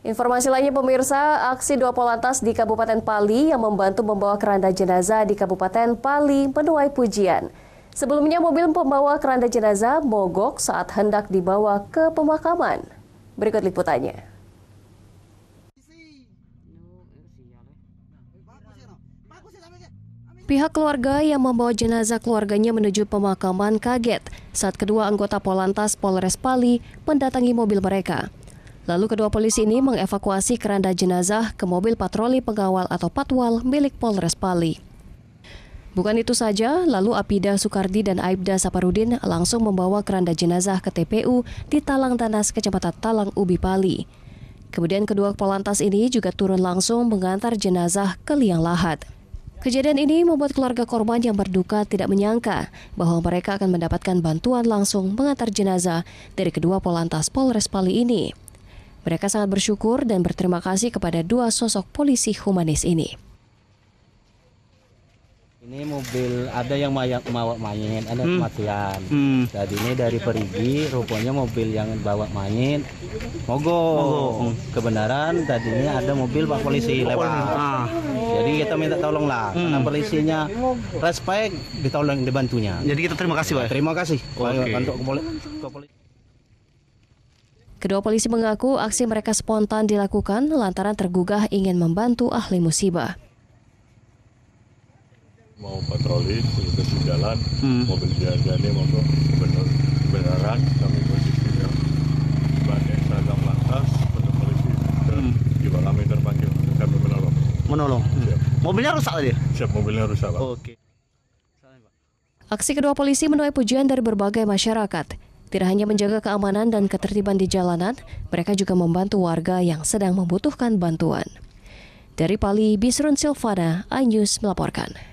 Informasi lainnya pemirsa, aksi dua polantas di Kabupaten Pali yang membantu membawa keranda jenazah di Kabupaten Pali menuai pujian. Sebelumnya mobil pembawa keranda jenazah mogok saat hendak dibawa ke pemakaman. Berikut liputannya. Pihak keluarga yang membawa jenazah keluarganya menuju pemakaman kaget saat kedua anggota Polantas Polres Pali mendatangi mobil mereka. Lalu kedua polisi ini mengevakuasi keranda jenazah ke mobil patroli pengawal atau patwal milik Polres Pali. Bukan itu saja, lalu Apida Sukardi dan Aibda Saparudin langsung membawa keranda jenazah ke TPU di Talang Tanas, Kecamatan Talang Ubi Pali. Kemudian kedua polantas ini juga turun langsung mengantar jenazah ke liang lahat. Kejadian ini membuat keluarga korban yang berduka tidak menyangka bahwa mereka akan mendapatkan bantuan langsung mengantar jenazah dari kedua polantas Polres Pali ini. Mereka sangat bersyukur dan berterima kasih kepada dua sosok polisi humanis ini. Ini mobil ada yang mayak bawa main, ada hmm. kematian. Hmm. Jadi ini dari Perigi, rupanya mobil yang bawa main, mogok. Kebenaran tadinya ada mobil pak polisi lewat. Ah. Jadi kita minta tolong lah, hmm. karena polisinya respect, ditolong dibantunya. Jadi kita terima kasih pak. Terima kasih. Okay. Untuk kepolisian. Kedua polisi mengaku aksi mereka spontan dilakukan lantaran tergugah ingin membantu ahli musibah. Mau patroli, di jalan, hmm. mobil jalannya ini benar kebenaran, kami posisi yang pakai seragam lantas, untuk polisi hmm. di malam terpanggil, kami menolong. Menolong. Hmm. Siap. Mobilnya rusak tadi? Siap, mobilnya rusak. Oke. Okay. Aksi kedua polisi menuai pujian dari berbagai masyarakat. Tidak hanya menjaga keamanan dan ketertiban di jalanan, mereka juga membantu warga yang sedang membutuhkan bantuan. Dari Pali Bisrun Silvana, iNews melaporkan.